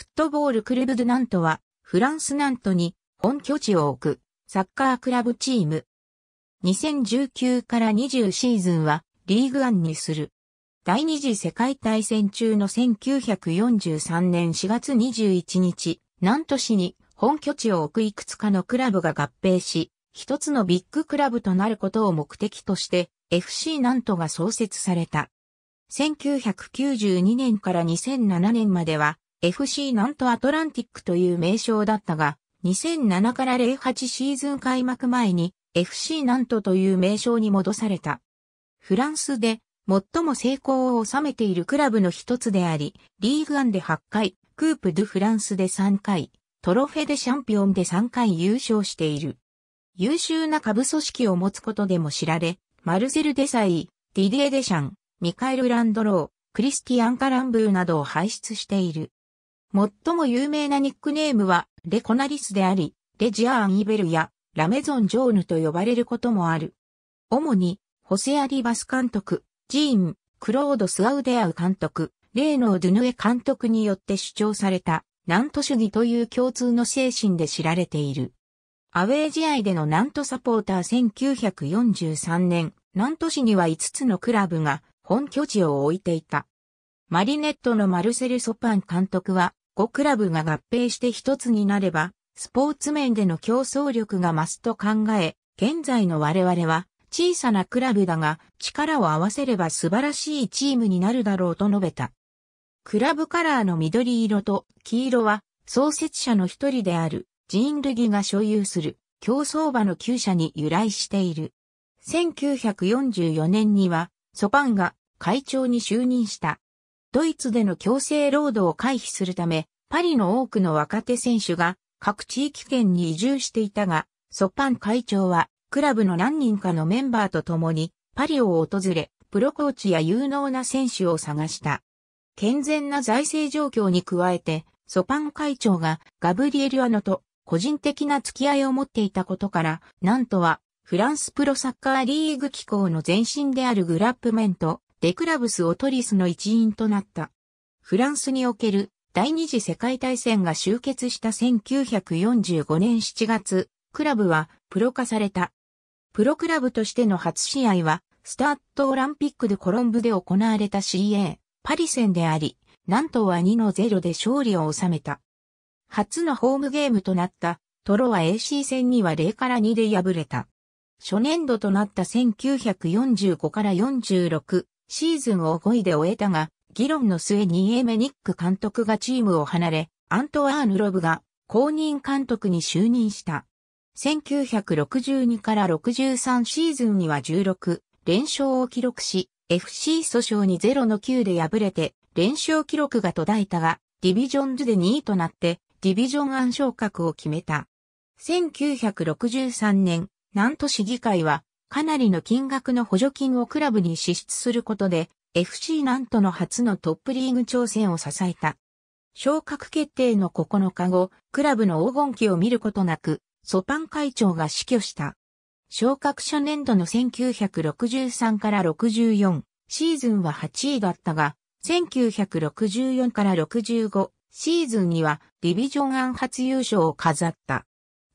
フットボールクルブドゥナントは、フランスナントに本拠地を置くサッカークラブチーム。2019から20シーズンはリーグアンにする。第二次世界大戦中の1943年4月21日、ナント市に本拠地を置くいくつかのクラブが合併し、一つのビッグクラブとなることを目的として FC ナントが創設された。1992年から2007年までは FC ナントアトランティックという名称だったが、2007から08シーズン開幕前に FC ナントという名称に戻された。フランスで最も成功を収めているクラブの一つであり、リーグアンで8回、クープ・ドゥ・フランスで3回、トロフェ・でシャンピオンで3回優勝している。優秀な下部組織を持つことでも知られ、マルセル・デサイ、ディディエ・デシャン、ミカエル・ランドロー、クリスティアン・カランブーなどを輩出している。最も有名なニックネームは、レコナリスであり、レジアーン・イベルや、ラメゾン・ジョーヌと呼ばれることもある。主に、ホセアリバス監督、ジーン、クロード・スアウデアウ監督、レーノー・ドゥヌエ監督によって主張された、ナント主義という共通の精神で知られている。アウェー試合でのナントサポーター1943年、ナント市には5つのクラブが本拠地を置いていた。マリネットのマルセル・ソパン監督は、5クラブが合併して一つになれば、スポーツ面での競争力が増すと考え、現在の我々は小さなクラブだが力を合わせれば素晴らしいチームになるだろうと述べた。クラブカラーの緑色と黄色は創設者の一人であるジーン・ルギが所有する競争馬の厩舎に由来している。1944年にはソパンが会長に就任した。ドイツでの強制労働を回避するため、パリの多くの若手選手が各地域圏に移住していたが、ソパン会長はクラブの何人かのメンバーと共にパリを訪れ、プロコーチや有能な選手を探した。健全な財政状況に加えて、ソパン会長がガブリエル・アノと個人的な付き合いを持っていたことから、なんとはフランスプロサッカーリーグ機構の前身であるグラップメント、デクラブス・オトリスの一員となった。フランスにおける第二次世界大戦が終結した1945年7月、クラブはプロ化された。プロクラブとしての初試合は、スタートオランピックでコロンブで行われた CA、パリ戦であり、なんとは2の0で勝利を収めた。初のホームゲームとなったトロは AC 戦には0から2で敗れた。初年度となった1945から46、シーズンを5位で終えたが、議論の末にエメニック監督がチームを離れ、アントワーヌ・ロブが公認監督に就任した。1962から63シーズンには16連勝を記録し、FC 訴訟に0の9で敗れて連勝記録が途絶えたが、ディビジョンズで2位となってディビジョン暗昇格を決めた。1963年、南都市議会はかなりの金額の補助金をクラブに支出することで、FC なんとの初のトップリーグ挑戦を支えた。昇格決定の9日後、クラブの黄金期を見ることなく、ソパン会長が死去した。昇格初年度の1963から64シーズンは8位だったが、1964から65シーズンにはディビジョンアン初優勝を飾った。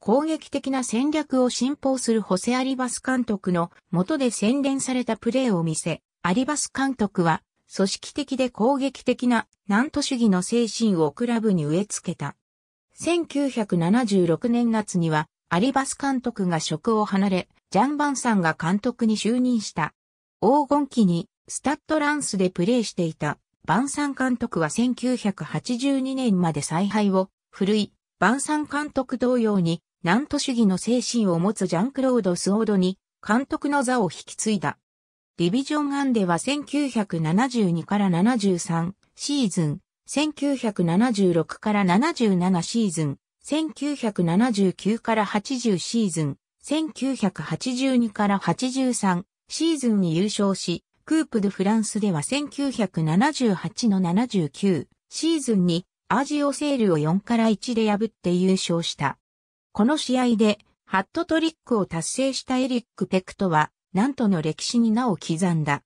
攻撃的な戦略を信奉するホセ・アリバス監督の下で洗練されたプレーを見せ、アリバス監督は組織的で攻撃的な南都主義の精神をクラブに植え付けた。1976年夏にはアリバス監督が職を離れ、ジャン・バンさんが監督に就任した。黄金期にスタッドランスでプレーしていたバンサン監督は1982年まで采配を振るい、バンサン監督同様に南都主義の精神を持つジャンクロード・スオードに監督の座を引き継いだ。ディビジョン1では1972から73シーズン、1976から77シーズン、1979から80シーズン、1982から83シーズンに優勝し、クープ・ド・フランスでは1978の79シーズンにアジオセールを4から1で破って優勝した。この試合で、ハットトリックを達成したエリック・ペクトは、なんとの歴史に名を刻んだ。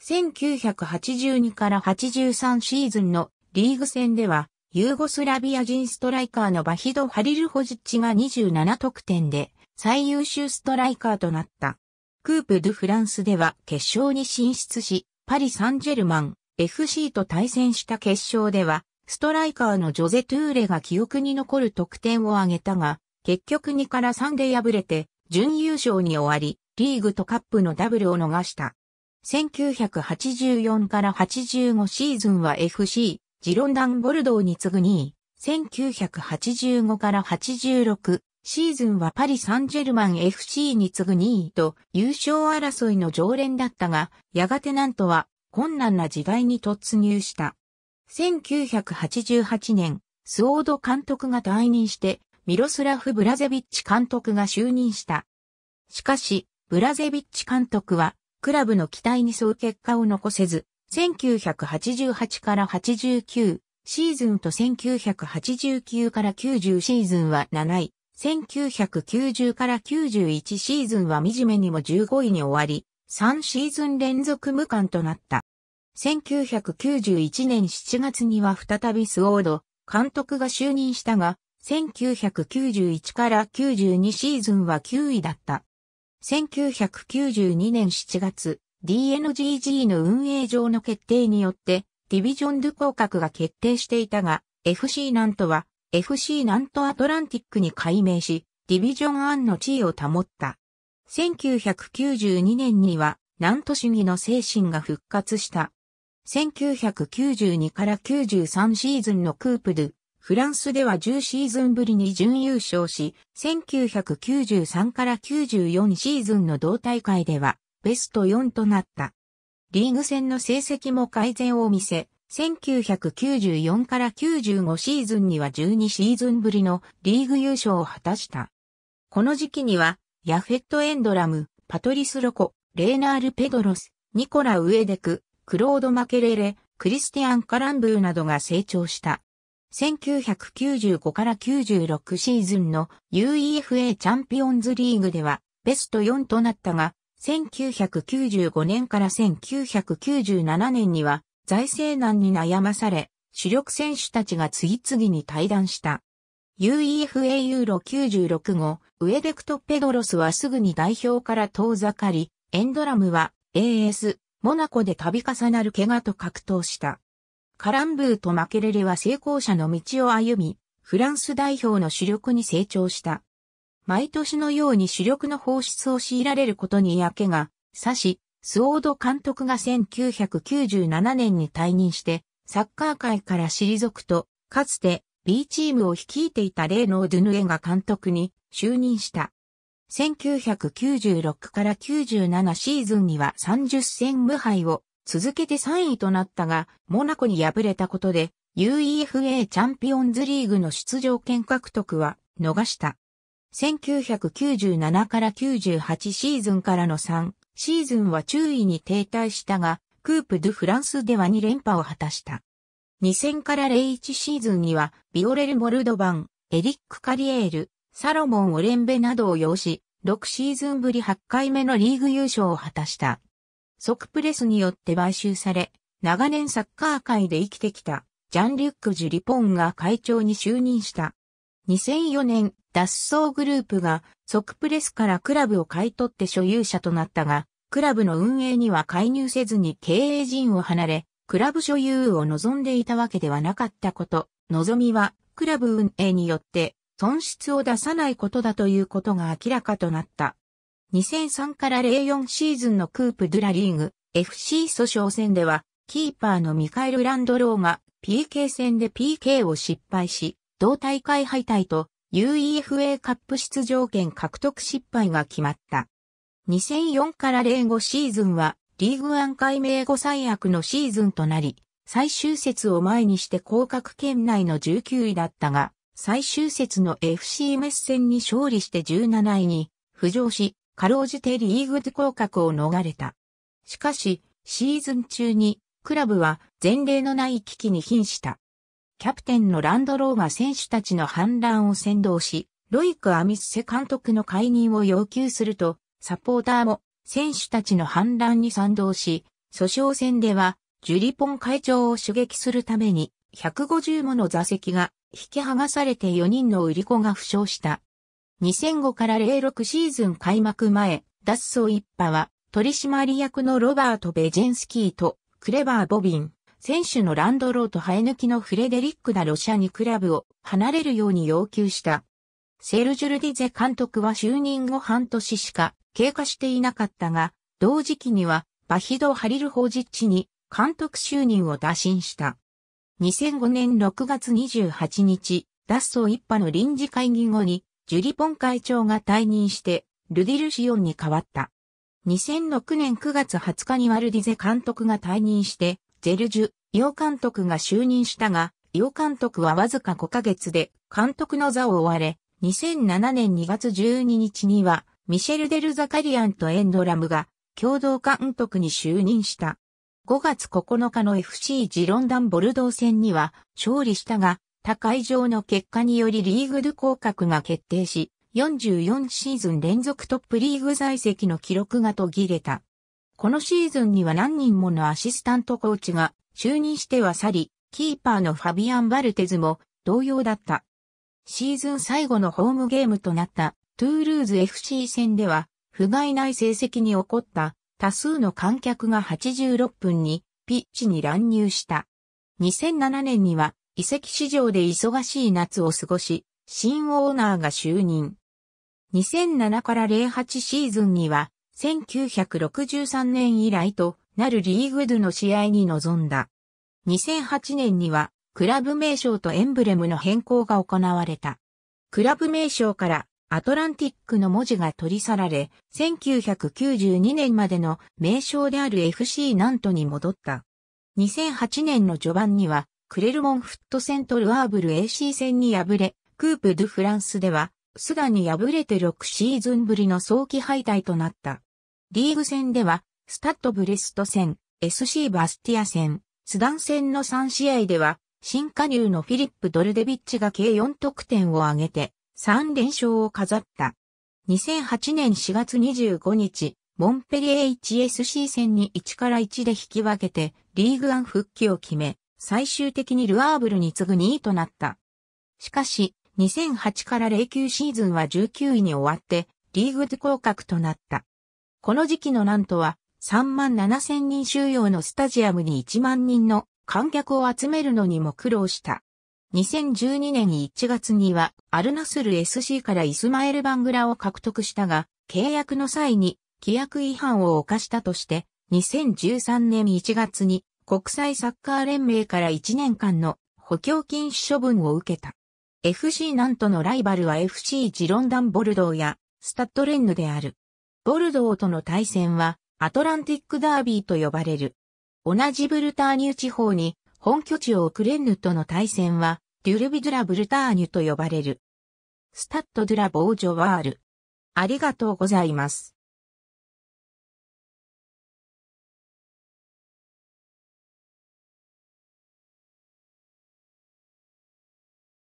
1982から83シーズンのリーグ戦では、ユーゴスラビア人ストライカーのバヒド・ハリルホジッチが27得点で最優秀ストライカーとなった。クープ・ドゥ・フランスでは決勝に進出し、パリ・サンジェルマン、FC と対戦した決勝では、ストライカーのジョゼ・トゥーレが記憶に残る得点を挙げたが、結局2から3で敗れて、準優勝に終わり、リーグとカップのダブルを逃した。1984から85シーズンは FC、ジロンダンボルドーに次ぐ2位。1985から86シーズンはパリ・サンジェルマン FC に次ぐ2位と優勝争いの常連だったが、やがてなんとは困難な時代に突入した。1988年、スオード監督が退任してミロスラフ・ブラゼビッチ監督が就任した。しかし、ブラゼビッチ監督は、クラブの期待に沿う結果を残せず、1988から89シーズンと1989から90シーズンは7位、1990から91シーズンは惨めにも15位に終わり、3シーズン連続無冠となった。1991年7月には再びスウォード監督が就任したが、1991から92シーズンは9位だった。1992年7月、DNGG の運営上の決定によって、ディビジョンドゥ降格が決定していたが、FC ナンとは、FC ナンとアトランティックに改名し、ディビジョン1の地位を保った。1992年には、南都主義の精神が復活した。1992から93シーズンのクープドゥ、フランスでは10シーズンぶりに準優勝し、1993から94シーズンの同大会では、ベスト4となった。リーグ戦の成績も改善を見せ、1994から95シーズンには12シーズンぶりのリーグ優勝を果たした。この時期には、ヤフェット・エンドラム、パトリス・ロコ、レーナール・ペドロス、ニコラ・ウエデク、クロード・マケレレ、クリスティアン・カランブーなどが成長した。1995から96シーズンの UEFA チャンピオンズリーグではベスト4となったが、1995年から1997年には財政難に悩まされ、主力選手たちが次々に退団した。UEFA ユーロ96後、ウェデクト・ペドロスはすぐに代表から遠ざかり、エンドラムは AS、モナコで度重なる怪我と格闘した。カランブーとマケレレは成功者の道を歩み、フランス代表の主力に成長した。毎年のように主力の放出を強いられることに嫌気がさし、スオード監督が1997年に退任して、サッカー界から退くと、かつて B チームを率いていたレーノー・ドゥヌエが監督に就任した。1996から97シーズンには30戦無敗を続けて3位となったが、モナコに敗れたことで、UEFA チャンピオンズリーグの出場権獲得は逃した。1997から98シーズンからの3シーズンは注意に停滞したが、クープ・ドゥ・フランスでは2連覇を果たした。2000から01シーズンには、ビオレル・モルドバン、エリック・カリエール、サロモン・オレンベなどを擁し、6シーズンぶり8回目のリーグ優勝を果たした。即プレスによって買収され、長年サッカー界で生きてきた、ジャンリュック・ジュリポンが会長に就任した。2004年、脱走グループが、即プレスからクラブを買い取って所有者となったが、クラブの運営には介入せずに経営陣を離れ、クラブ所有を望んでいたわけではなかったこと、望みは、クラブ運営によって、損失を出さないことだということが明らかとなった。2003から04シーズンのクープ・ドゥ・ラリーグ FC 訴訟戦では、キーパーのミカエル・ランドローが PK 戦で PK を失敗し、同大会敗退と UEFA カップ出場権獲得失敗が決まった。2004から05シーズンはリーグ案解明後最悪のシーズンとなり、最終節を前にして降格圏内の19位だったが、最終節の FC メス戦に勝利して17位に浮上し、かろうじてリーグズ降格を逃れた。しかし、シーズン中に、クラブは前例のない危機に瀕した。キャプテンのランドローが選手たちの反乱を先導し、ロイク・アミッセ監督の解任を要求すると、サポーターも選手たちの反乱に賛同し、訴訟戦では、ジュリポン会長を襲撃するために、150もの座席が引き剥がされて4人の売り子が負傷した。2005から06シーズン開幕前、脱走一派は、取締役のロバート・ベジェンスキーと、クレバー・ボビン、選手のランドローと生え抜きのフレデリック・ダ・ロシャにクラブを離れるように要求した。セルジュルディゼ監督は就任後半年しか経過していなかったが、同時期にはバヒド・ハリル・ホージッチに監督就任を打診した。2005年6月28日、脱走一派の臨時会議後にジュリポン会長が退任して、ルディルシオンに変わった。2006年9月20日にワルディゼ監督が退任して、ジェルジュ、イ監督が就任したが、イ監督はわずか5ヶ月で監督の座を追われ、2007年2月12日には、ミシェル・デル・ザカリアンとエンドラムが共同監督に就任した。5月9日の FC ジロンダンボルドー戦には勝利したが、他会場の結果によりリーグで降格が決定し、44シーズン連続トップリーグ在籍の記録が途切れた。このシーズンには何人ものアシスタントコーチが就任しては去り、キーパーのファビアン・バルテズも同様だった。シーズン最後のホームゲームとなったトゥールーズ FC 戦では、不甲斐ない成績に起こった多数の観客が86分にピッチに乱入した。2007年には遺跡市場で忙しい夏を過ごし、新オーナーが就任。2007から08シーズンには、1963年以来となるリーグドゥの試合に臨んだ。2008年には、クラブ名称とエンブレムの変更が行われた。クラブ名称からアトランティックの文字が取り去られ、1992年までの名称である FC ナントに戻った。2008年の序盤には、クレルモンフットセントルアーブル AC 戦に敗れ、クープ・ドゥ・フランスでは、スダに敗れて6シーズンぶりの早期敗退となった。リーグ戦では、スタッド・ブレスト戦、SC バスティア戦、スダン戦の3試合では、新加入のフィリップ・ドルデビッチが計4得点を挙げて、3連勝を飾った。2008年4月25日、モンペリエ HSC 戦に1から1で引き分けて、リーグアン復帰を決め、最終的にルアーブルに次ぐ2位となった。しかし、2008から09シーズンは19位に終わって、リーグで降格となった。この時期のなんとは、3万7千人収容のスタジアムに1万人の観客を集めるのにも苦労した。2012年1月には、アルナスル SC からイスマエル・バングラを獲得したが、契約の際に規約違反を犯したとして、2013年1月に国際サッカー連盟から1年間の補強禁止処分を受けた。FC なんとのライバルは FC ジロンダンボルドーやスタッドレンヌである。ボルドーとの対戦はアトランティックダービーと呼ばれる。同じブルターニュ地方に本拠地を置くレンヌとの対戦はデュルビドラ・ブルターニュと呼ばれる。スタッド・ドゥラ・ボージョワール。ありがとうございます。